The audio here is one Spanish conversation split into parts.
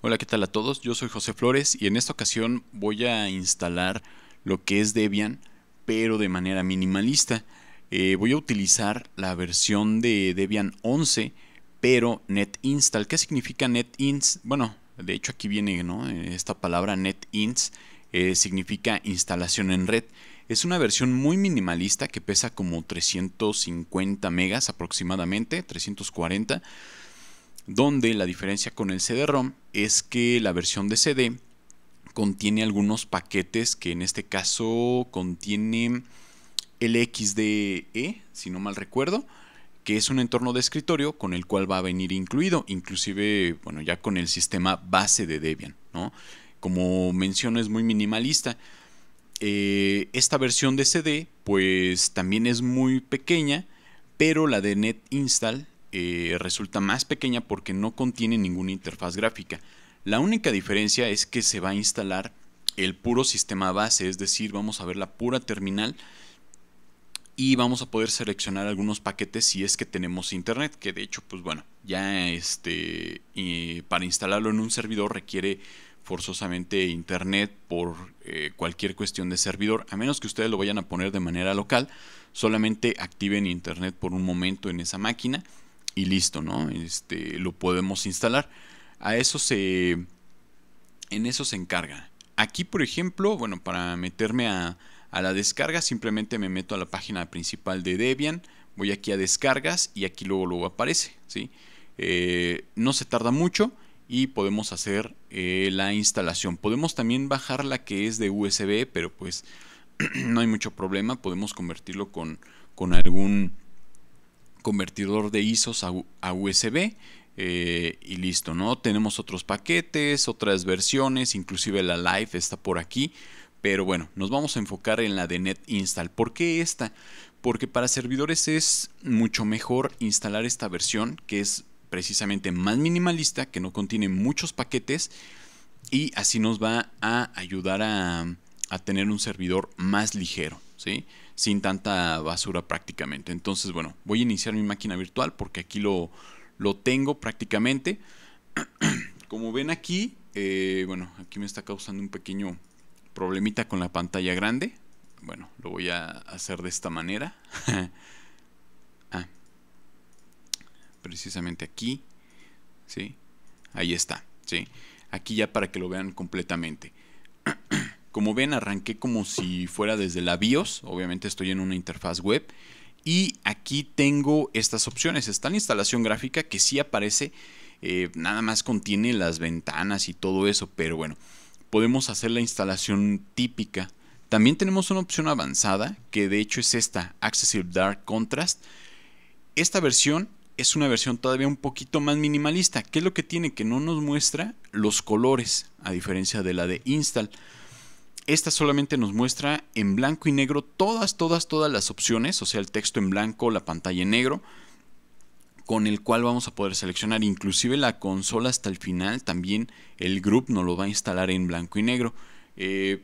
Hola, ¿qué tal a todos? Yo soy José Flores y en esta ocasión voy a instalar lo que es Debian, pero de manera minimalista. Eh, voy a utilizar la versión de Debian 11, pero NetInstall. ¿Qué significa netins? Bueno, de hecho aquí viene eh, esta palabra netins eh, significa instalación en red. Es una versión muy minimalista que pesa como 350 megas aproximadamente, 340 donde la diferencia con el CD-ROM es que la versión de CD contiene algunos paquetes que en este caso contiene XDE, si no mal recuerdo, que es un entorno de escritorio con el cual va a venir incluido, inclusive, bueno, ya con el sistema base de Debian, ¿no? Como menciono, es muy minimalista. Eh, esta versión de CD, pues también es muy pequeña, pero la de NetInstall eh, resulta más pequeña porque no contiene ninguna interfaz gráfica. La única diferencia es que se va a instalar el puro sistema base, es decir, vamos a ver la pura terminal y vamos a poder seleccionar algunos paquetes si es que tenemos internet, que de hecho, pues bueno, ya este, para instalarlo en un servidor requiere forzosamente internet por eh, cualquier cuestión de servidor, a menos que ustedes lo vayan a poner de manera local, solamente activen internet por un momento en esa máquina y listo, ¿no? Este, lo podemos instalar. A eso se... En eso se encarga. Aquí, por ejemplo, bueno, para meterme a, la descarga, simplemente me meto a la página principal de Debian, voy aquí a descargas y aquí luego, luego aparece, ¿sí? Eh, no se tarda mucho y podemos hacer eh, la instalación. Podemos también bajar la que es de USB, pero pues no hay mucho problema, podemos convertirlo con, con algún convertidor de ISOs a, USB eh, y listo, ¿no? Tenemos otros paquetes, otras versiones, inclusive la Live está por aquí, pero bueno, nos vamos a enfocar en la de Net Install. ¿Por qué esta? Porque para servidores es mucho mejor instalar esta versión que es precisamente más minimalista, que no contiene muchos paquetes y así nos va a ayudar a, a tener un servidor más ligero, ¿sí? sin tanta basura prácticamente. Entonces, bueno, voy a iniciar mi máquina virtual porque aquí lo, tengo prácticamente. Como ven aquí, eh, bueno, aquí me está causando un pequeño problemita con la pantalla grande. Bueno, lo voy a hacer de esta manera. Ah, precisamente aquí. ¿Sí? Ahí está. Aquí ya para que lo vean completamente. Como ven, arranqué como si fuera desde la BIOS. Obviamente estoy en una interfaz web. Y aquí tengo estas opciones. Está la instalación gráfica que sí aparece. Eh, nada más contiene las ventanas y todo eso. Pero bueno, podemos hacer la instalación típica. También tenemos una opción avanzada que de hecho es esta, Accessible Dark Contrast. Esta versión es una versión todavía un poquito más minimalista. ¿Qué es lo que tiene? Que no nos muestra los colores, a diferencia de la de Install. Esta solamente nos muestra en blanco y negro todas, todas, todas las opciones, o sea, el texto en blanco, la pantalla en negro, con el cual vamos a poder seleccionar inclusive la consola hasta el final, también el group nos lo va a instalar en blanco y negro. Eh,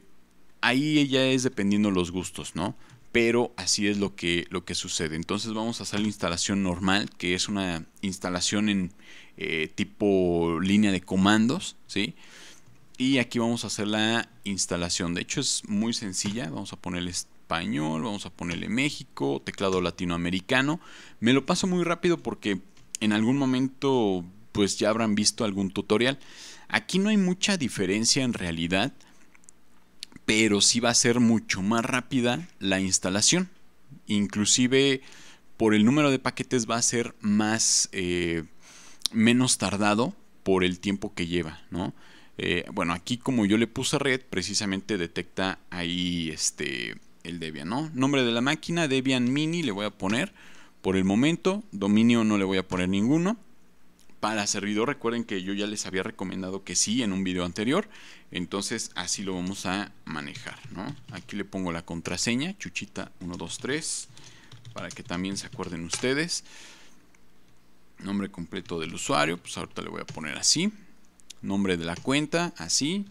ahí ya es dependiendo los gustos, ¿no? Pero así es lo que, lo que sucede. Entonces vamos a hacer la instalación normal, que es una instalación en eh, tipo línea de comandos, ¿sí? sí y aquí vamos a hacer la instalación. De hecho es muy sencilla. Vamos a poner español, vamos a ponerle México, teclado latinoamericano. Me lo paso muy rápido porque en algún momento pues ya habrán visto algún tutorial. Aquí no hay mucha diferencia en realidad, pero sí va a ser mucho más rápida la instalación. Inclusive por el número de paquetes va a ser más eh, menos tardado por el tiempo que lleva, ¿no? Eh, bueno, aquí como yo le puse red, precisamente detecta ahí este, el Debian, ¿no? Nombre de la máquina, Debian Mini le voy a poner por el momento, dominio no le voy a poner ninguno. Para servidor, recuerden que yo ya les había recomendado que sí en un video anterior, entonces así lo vamos a manejar, ¿no? Aquí le pongo la contraseña, chuchita123, para que también se acuerden ustedes. Nombre completo del usuario, pues ahorita le voy a poner así nombre de la cuenta, así,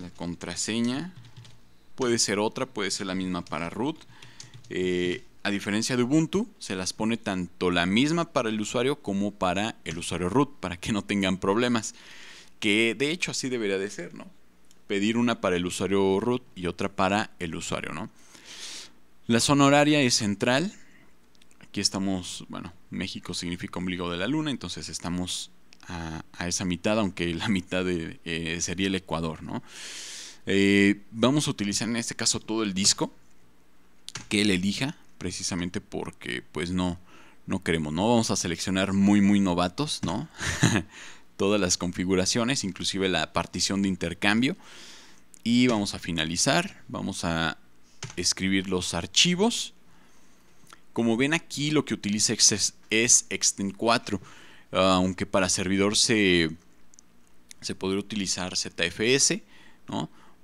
la contraseña, puede ser otra, puede ser la misma para root. Eh, a diferencia de Ubuntu, se las pone tanto la misma para el usuario como para el usuario root, para que no tengan problemas. Que de hecho así debería de ser, ¿no? Pedir una para el usuario root y otra para el usuario, ¿no? La zona horaria es central. Aquí estamos, bueno, México significa ombligo de la luna, entonces estamos a, esa mitad, aunque la mitad eh, sería el ecuador, ¿no? Eh, vamos a utilizar en este caso todo el disco que él elija, precisamente porque pues no, no queremos, ¿no? Vamos a seleccionar muy, muy novatos, ¿no? Todas las configuraciones, inclusive la partición de intercambio. Y vamos a finalizar, vamos a escribir los archivos. Como ven aquí lo que utiliza es, es Extend 4. Ah, aunque para servidor se, podría utilizar ZFS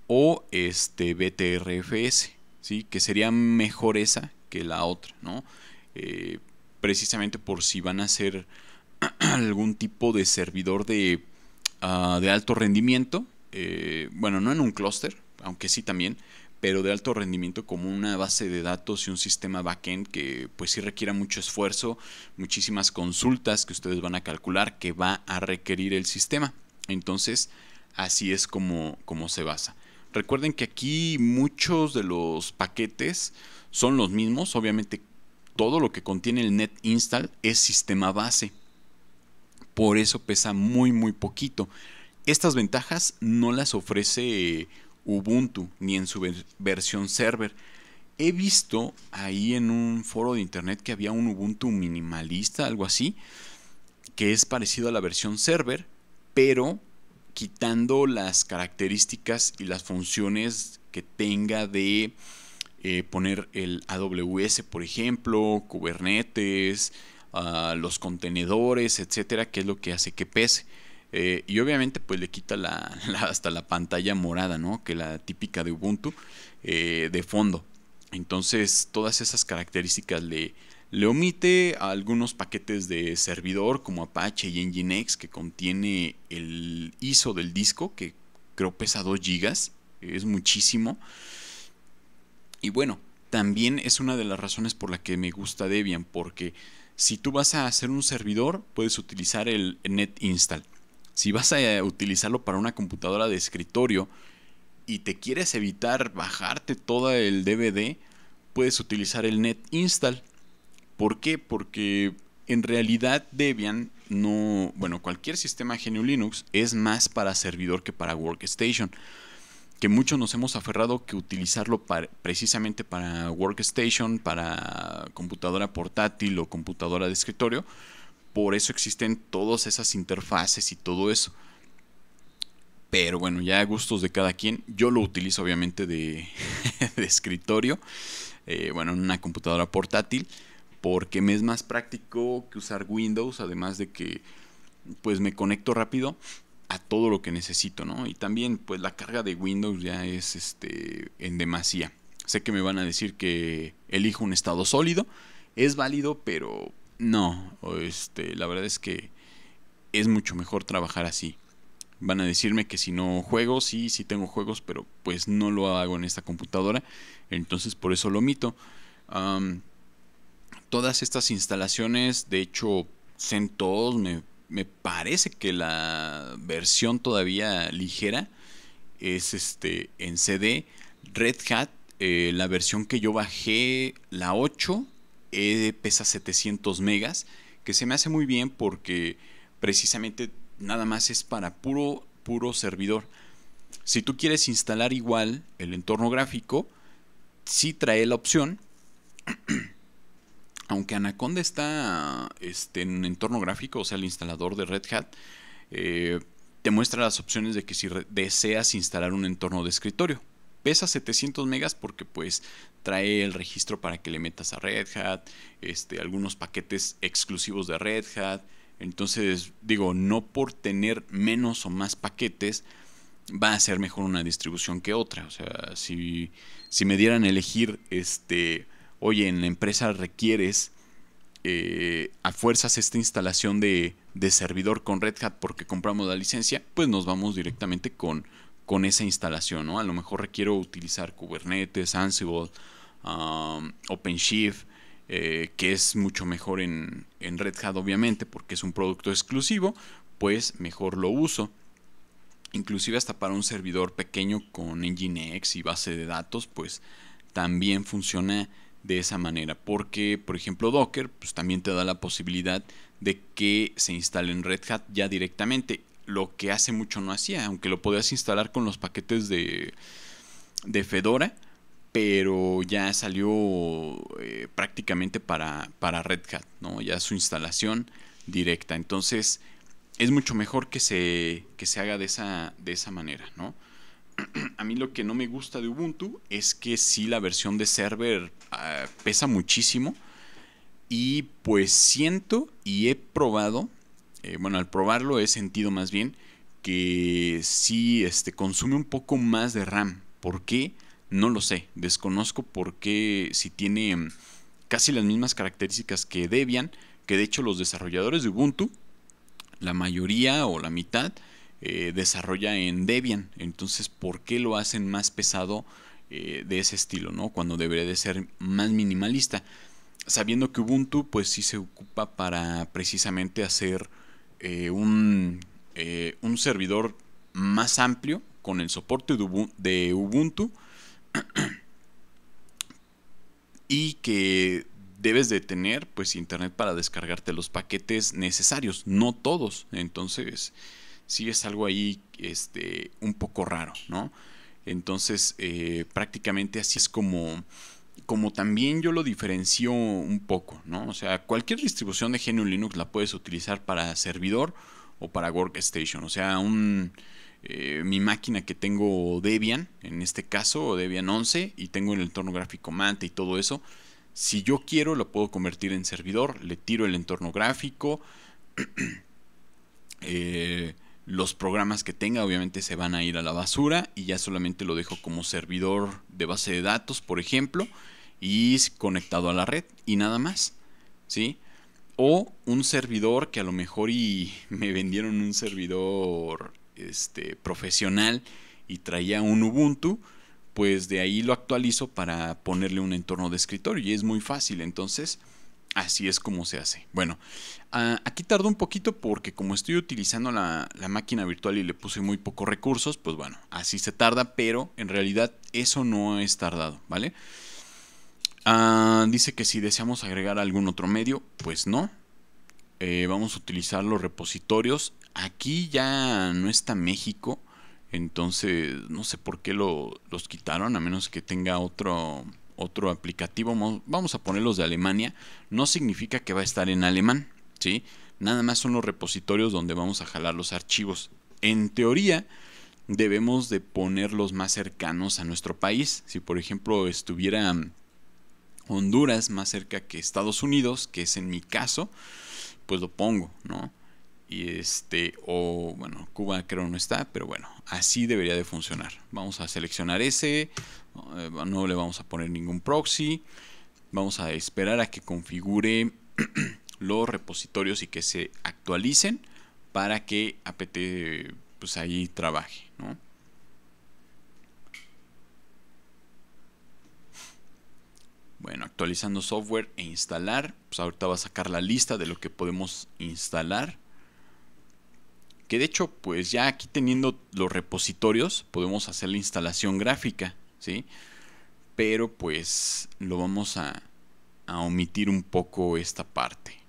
o este BTRFS, ¿sí? que sería mejor esa que la otra, eh, precisamente por si van a ser algún tipo de servidor de, ah, alto rendimiento, eh, bueno, no en un clúster, aunque sí también, pero de alto rendimiento como una base de datos y un sistema backend que pues sí requiera mucho esfuerzo, muchísimas consultas que ustedes van a calcular que va a requerir el sistema. Entonces, así es como, como se basa. Recuerden que aquí muchos de los paquetes son los mismos, obviamente todo lo que contiene el net install es sistema base. Por eso pesa muy muy poquito. Estas ventajas no las ofrece Ubuntu ni en su versión server. He visto ahí en un foro de internet que había un Ubuntu minimalista, algo así, que es parecido a la versión server, pero quitando las características y las funciones que tenga de eh, poner el AWS, por ejemplo, Kubernetes, ah, los contenedores, etcétera, que es lo que hace que pese. Eh, y obviamente pues le quita hasta la pantalla morada, ¿no? Que la típica de Ubuntu eh, de fondo. Entonces todas esas características le, le omite a algunos paquetes de servidor como Apache y Nginx que contiene el ISO del disco que creo pesa 2 GB, es muchísimo. Y bueno, también es una de las razones por la que me gusta Debian porque si tú vas a hacer un servidor puedes utilizar el net si vas a eh, utilizarlo para una computadora de escritorio y te quieres evitar bajarte todo el DVD, puedes utilizar el net install. ¿Por qué? Porque en realidad Debian no, bueno, cualquier sistema GNU Linux es más para servidor que para workstation. Que muchos nos hemos aferrado que utilizarlo precisamente para workstation, para computadora portátil o computadora de escritorio, por eso existen todas esas interfaces y todo eso. Pero bueno, ya a gustos de cada quien. Yo lo utilizo obviamente de, escritorio. Eh, bueno, en una computadora portátil. Porque me es más práctico que usar Windows. Además de que pues me conecto rápido a todo lo que necesito, ¿no? Y también pues la carga de Windows ya es este en demasía. Sé que me van a decir que elijo un estado sólido, es válido, pero no, este, la verdad es que es mucho mejor trabajar así. Van a decirme que si no juego, sí, sí tengo juegos, pero pues no lo hago en esta computadora. Entonces por eso lo omito. todas estas instalaciones, de hecho, CentOS me, me parece que la versión todavía ligera es este en CD. Red Hat, eh, la versión que yo bajé, la 8, e pesa 700 megas, que se me hace muy bien porque precisamente nada más es para puro, puro servidor. Si tú quieres instalar igual el entorno gráfico, sí trae la opción. Aunque Anaconda está este, en entorno gráfico, o sea, el instalador de Red Hat, eh, te muestra las opciones de que si deseas instalar un entorno de escritorio pesa 700 megas porque pues trae el registro para que le metas a Red Hat, este, algunos paquetes exclusivos de Red Hat. Entonces, digo, no por tener menos o más paquetes va a ser mejor una distribución que otra. O sea, si, me dieran elegir, este, oye, en la empresa requieres eh, a fuerzas esta instalación de, de servidor con Red Hat porque compramos la licencia, pues nos vamos directamente con, con esa instalación, ¿no? A lo mejor requiero utilizar Kubernetes, Ansible, um, OpenShift, eh, que es mucho mejor en, Red Hat obviamente porque es un producto exclusivo, pues mejor lo uso inclusive hasta para un servidor pequeño con Nginx y base de datos, pues también funciona de esa manera, porque por ejemplo Docker pues también te da la posibilidad de que se instale en Red Hat ya directamente lo que hace mucho no hacía, aunque lo podías instalar con los paquetes de, de Fedora, pero ya salió eh, prácticamente para, para Red Hat, ¿no? ya su instalación directa. Entonces es mucho mejor que se, que se haga de esa, de esa manera. ¿no? a mí lo que no me gusta de Ubuntu es que sí la versión de server ah, pesa muchísimo y pues siento y he probado eh, bueno, al probarlo he sentido más bien que sí este, consume un poco más de RAM. ¿Por qué? No lo sé. Desconozco por qué si tiene em, casi las mismas características que Debian, que de hecho los desarrolladores de Ubuntu, la mayoría o la mitad, eh, desarrolla en Debian. Entonces, ¿por qué lo hacen más pesado eh, de ese estilo, no? Cuando debería de ser más minimalista. Sabiendo que Ubuntu, pues sí se ocupa para precisamente hacer eh, eh, un, servidor más amplio con el soporte de Ubuntu y que debes de tener pues internet para descargarte los paquetes necesarios, no todos. Entonces, sí es algo ahí este, un poco raro, ¿no? Entonces, eh, prácticamente así es como como también yo lo diferencio un poco, ¿no? O sea, cualquier distribución de GNU Linux la puedes utilizar para servidor o para workstation. O sea, un, eh, mi máquina que tengo Debian, en este caso Debian 11, y tengo el entorno gráfico Mante y todo eso. Si yo quiero, lo puedo convertir en servidor, le tiro el entorno gráfico. eh, los programas que tenga obviamente se van a ir a la basura y ya solamente lo dejo como servidor de base de datos, por ejemplo, y conectado a la red y nada más. ¿Sí? O un servidor que a lo mejor y me vendieron un servidor este, profesional y traía un Ubuntu, pues de ahí lo actualizo para ponerle un entorno de escritorio y es muy fácil. Entonces, Así es como se hace. Bueno, ah, aquí tardó un poquito porque como estoy utilizando la, máquina virtual y le puse muy pocos recursos, pues bueno, así se tarda, pero en realidad eso no es tardado, ¿vale? Ah, dice que si deseamos agregar algún otro medio, pues no. Eh, vamos a utilizar los repositorios. Aquí ya no está México, entonces no sé por qué lo, los quitaron, a menos que tenga otro otro aplicativo, vamos a ponerlos de Alemania, no significa que va a estar en alemán, ¿sí? Nada más son los repositorios donde vamos a jalar los archivos. En teoría, debemos de ponerlos más cercanos a nuestro país. Si por ejemplo estuviera mm, Honduras más cerca que Estados Unidos, que es en mi caso, pues lo pongo, ¿no? y este o bueno Cuba creo no está pero bueno así debería de funcionar vamos a seleccionar ese eh, no le vamos a poner ningún proxy vamos a esperar a que configure los repositorios y que se actualicen para que apt pues ahí trabaje Bueno, actualizando software e instalar. Pues ahorita va a sacar la lista de lo que podemos instalar que de hecho pues ya aquí teniendo los repositorios podemos hacer la instalación gráfica, ¿sí? Pero pues lo vamos a, a omitir un poco esta parte.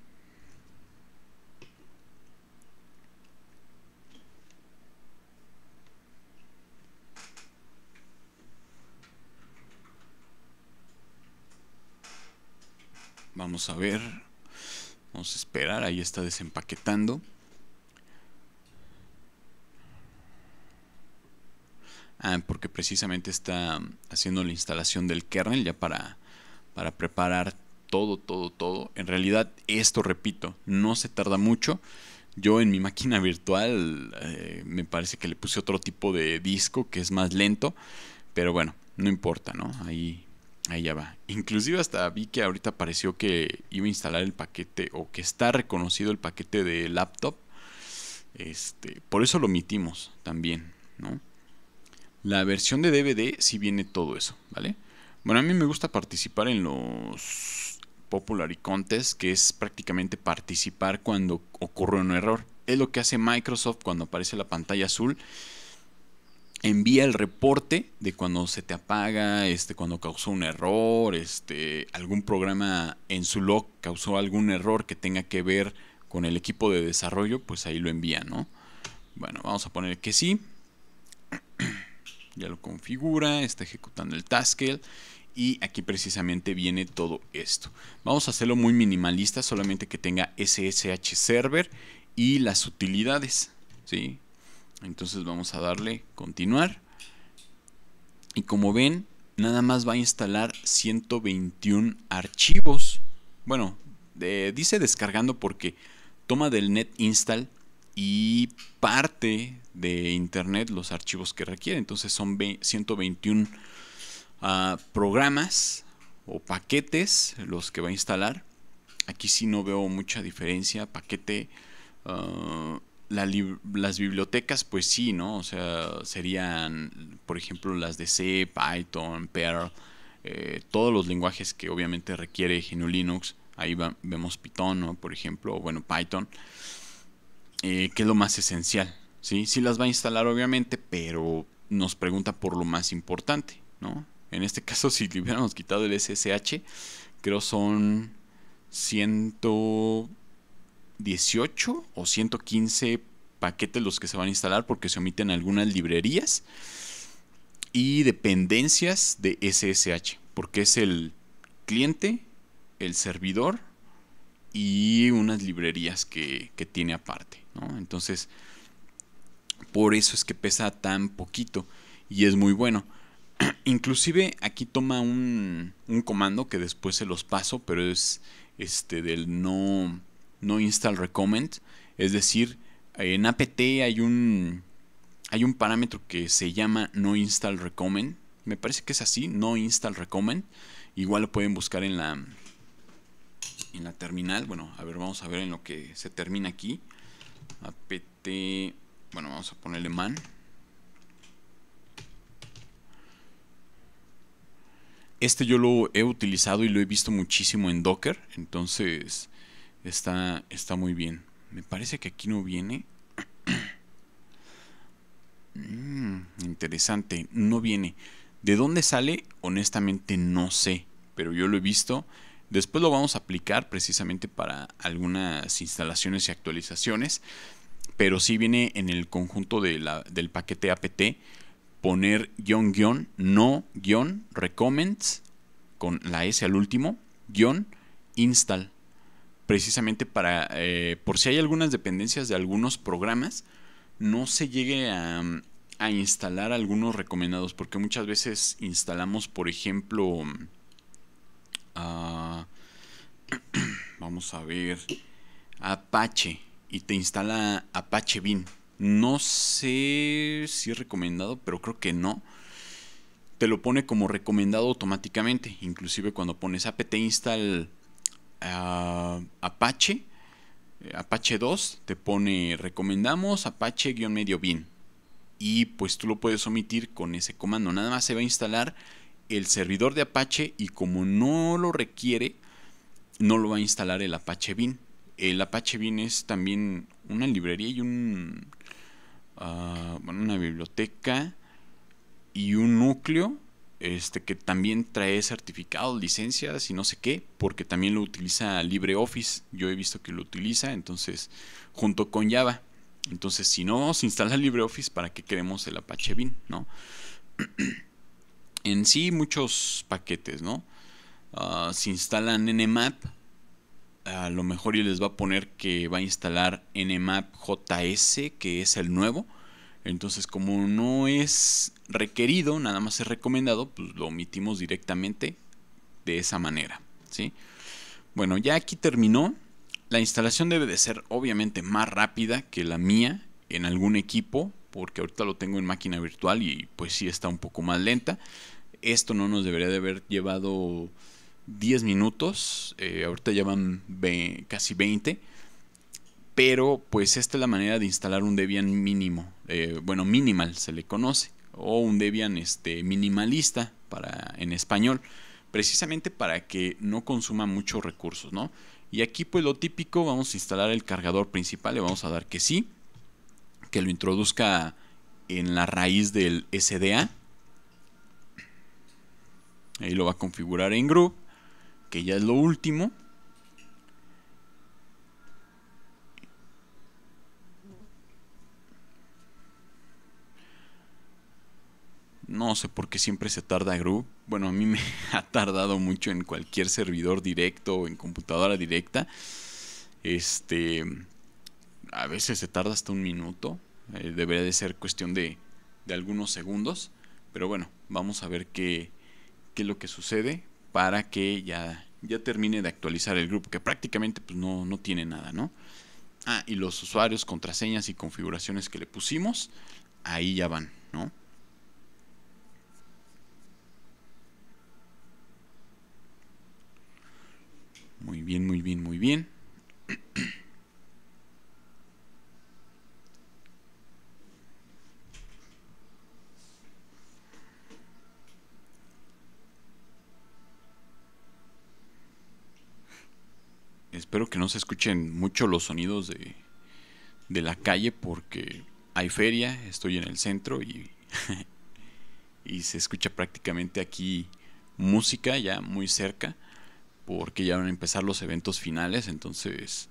Vamos a ver. Vamos a esperar. Ahí está desempaquetando. Ah, porque precisamente está haciendo la instalación del kernel ya para, para preparar todo, todo, todo. En realidad esto, repito, no se tarda mucho. Yo en mi máquina virtual eh, me parece que le puse otro tipo de disco que es más lento, pero bueno, no importa, ¿no? Ahí, ahí ya va. Inclusive hasta vi que ahorita pareció que iba a instalar el paquete o que está reconocido el paquete de laptop. Este, por eso lo omitimos también, ¿no? La versión de DVD sí viene todo eso, ¿vale? Bueno, a mí me gusta participar en los Popular Contest, que es prácticamente participar cuando ocurre un error. Es lo que hace Microsoft cuando aparece la pantalla azul. Envía el reporte de cuando se te apaga, este, cuando causó un error, este, algún programa en su log causó algún error que tenga que ver con el equipo de desarrollo, pues ahí lo envía, ¿no? Bueno, vamos a poner que sí ya lo configura, está ejecutando el task, y aquí precisamente viene todo esto. Vamos a hacerlo muy minimalista, solamente que tenga SSH server y las utilidades, ¿sí? Entonces vamos a darle continuar. Y como ven, nada más va a instalar 121 archivos. Bueno, dice descargando porque toma del net install y parte de Internet los archivos que requiere. Entonces son 121 ah, programas o paquetes los que va a instalar. Aquí sí no veo mucha diferencia. Paquete, ah, las bibliotecas, pues sí, ¿no? O sea, serían, por ejemplo, las de C, Python, Perl, eh, todos los lenguajes que obviamente requiere GNU Linux. Ahí vemos Python, Por ejemplo, bueno, Python. Eh, qué es lo más esencial. ¿sí? sí las va a instalar obviamente, pero nos pregunta por lo más importante. ¿no? En este caso, si le hubiéramos quitado el SSH, creo son 118 o 115 paquetes los que se van a instalar porque se omiten algunas librerías y dependencias de SSH, porque es el cliente, el servidor y unas librerías que tiene aparte. Entonces, por eso es que pesa tan poquito y es muy bueno. Inclusive aquí toma un, comando que después se los paso, pero es este del no, no install recommend. Es decir, en apt hay un, hay un parámetro que se llama no install recommend. Me parece que es así, no install recommend. Igual lo pueden buscar en la, en la terminal. Bueno, a ver, vamos a ver en lo que se termina aquí apt bueno vamos a ponerle man este yo lo he utilizado y lo he visto muchísimo en docker entonces está está muy bien me parece que aquí no viene mm, interesante no viene de dónde sale honestamente no sé pero yo lo he visto Después lo vamos a aplicar precisamente para algunas instalaciones y actualizaciones, pero sí viene en el conjunto del paquete apt poner guión guión no guión recommends con la S al último guión install precisamente para eh, por si hay algunas dependencias de algunos programas no se llegue a, a instalar algunos recomendados porque muchas veces instalamos por ejemplo Ah, vamos a ver. Apache. Y te instala Apache bin No sé si es recomendado, pero creo que no. Te lo pone como recomendado automáticamente. Inclusive cuando pones apt install ah, Apache. Eh, Apache 2 te pone recomendamos Apache-medio bin y pues tú lo puedes omitir con ese comando. Nada más se va a instalar el servidor de Apache y como no lo requiere, no lo va a instalar el Apache Bin El Apache Bin es también una librería y un, ah, una biblioteca y un núcleo este, que también trae certificados, licencias y no sé qué, porque también lo utiliza LibreOffice. Yo he visto que lo utiliza, entonces, junto con Java. Entonces, si no, se instala LibreOffice, ¿para qué queremos el Apache Bin ¿No? en sí muchos paquetes, ¿no? Ah, si instalan nmap, a lo mejor y les va a poner que va a instalar nmap js, que es el nuevo. Entonces, como no es requerido, nada más es recomendado, pues lo omitimos directamente de esa manera, ¿sí? Bueno, ya aquí terminó. La instalación debe de ser obviamente más rápida que la mía en algún equipo, porque ahorita lo tengo en máquina virtual y pues sí está un poco más lenta esto no nos debería de haber llevado 10 minutos, eh, ahorita llevan casi 20, pero pues esta es la manera de instalar un Debian mínimo, eh, bueno, minimal se le conoce, o un Debian este, minimalista para, en español, precisamente para que no consuma muchos recursos, ¿no? Y aquí pues lo típico, vamos a instalar el cargador principal, le vamos a dar que sí, que lo introduzca en la raíz del SDA, Ahí lo va a configurar en group, que ya es lo último. No sé por qué siempre se tarda group. Bueno, a mí me ha tardado mucho en cualquier servidor directo o en computadora directa. Este, a veces se tarda hasta un minuto. Eh, debería de ser cuestión de, de algunos segundos. Pero bueno, vamos a ver qué, qué es lo que sucede para que ya, ya termine de actualizar el grupo, que prácticamente pues, no, no tiene nada, ¿no? Ah, y los usuarios, contraseñas y configuraciones que le pusimos, ahí ya van, ¿no? Muy bien, muy bien, muy bien. que no se escuchen mucho los sonidos de, la calle porque hay feria, estoy en el centro y, y se escucha prácticamente aquí música ya muy cerca porque ya van a empezar los eventos finales, entonces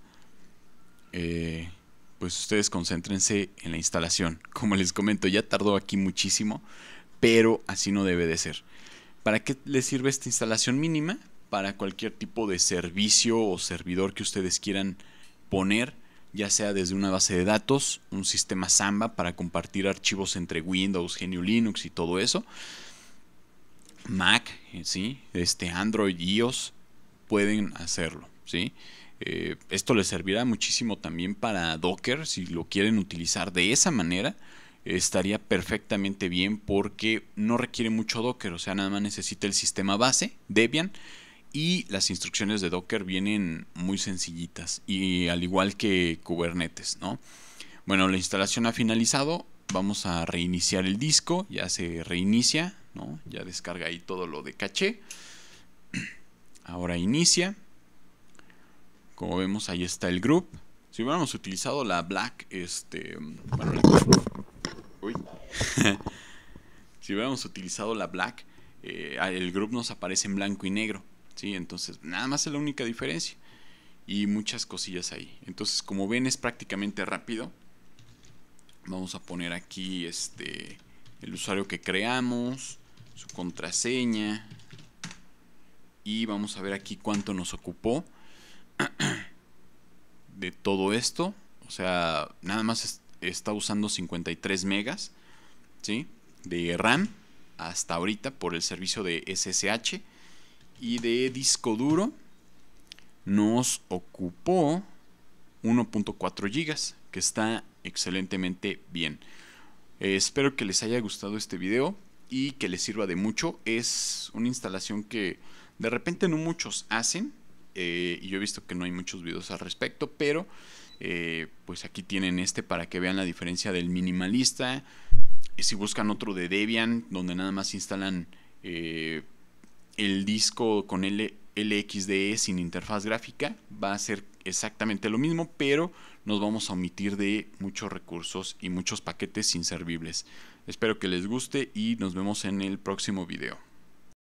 eh, pues ustedes concéntrense en la instalación. Como les comento, ya tardó aquí muchísimo, pero así no debe de ser. ¿Para qué les sirve esta instalación mínima? para cualquier tipo de servicio o servidor que ustedes quieran poner, ya sea desde una base de datos, un sistema Samba para compartir archivos entre Windows, Genio Linux y todo eso. Mac, eh, ¿sí? este Android, iOS, pueden hacerlo. ¿sí? Eh, esto les servirá muchísimo también para Docker, si lo quieren utilizar de esa manera, estaría perfectamente bien porque no requiere mucho Docker, o sea, nada más necesita el sistema base, Debian, y las instrucciones de Docker vienen muy sencillitas y al igual que Kubernetes, ¿no? Bueno, la instalación ha finalizado, vamos a reiniciar el disco, ya se reinicia, ¿no? Ya descarga ahí todo lo de caché. Ahora inicia. Como vemos, ahí está el group. Si hubiéramos utilizado la black, este, uy. si hubiéramos utilizado la black, eh, el group nos aparece en blanco y negro. Entonces, nada más es la única diferencia. Y muchas cosillas ahí. Entonces, como ven, es prácticamente rápido. Vamos a poner aquí este, el usuario que creamos, su contraseña. Y vamos a ver aquí cuánto nos ocupó de todo esto. O sea, nada más está usando 53 megas ¿sí? de RAM hasta ahorita por el servicio de SSH y de disco duro nos ocupó 1.4 GB, que está excelentemente bien. Eh, espero que les haya gustado este video y que les sirva de mucho. Es una instalación que de repente no muchos hacen. Eh, y yo he visto que no hay muchos videos al respecto, pero eh, pues aquí tienen este para que vean la diferencia del minimalista. Si buscan otro de Debian, donde nada más instalan el disco con LXDE sin interfaz gráfica va a ser exactamente lo mismo, pero nos vamos a omitir de muchos recursos y muchos paquetes inservibles. Espero que les guste y nos vemos en el próximo video.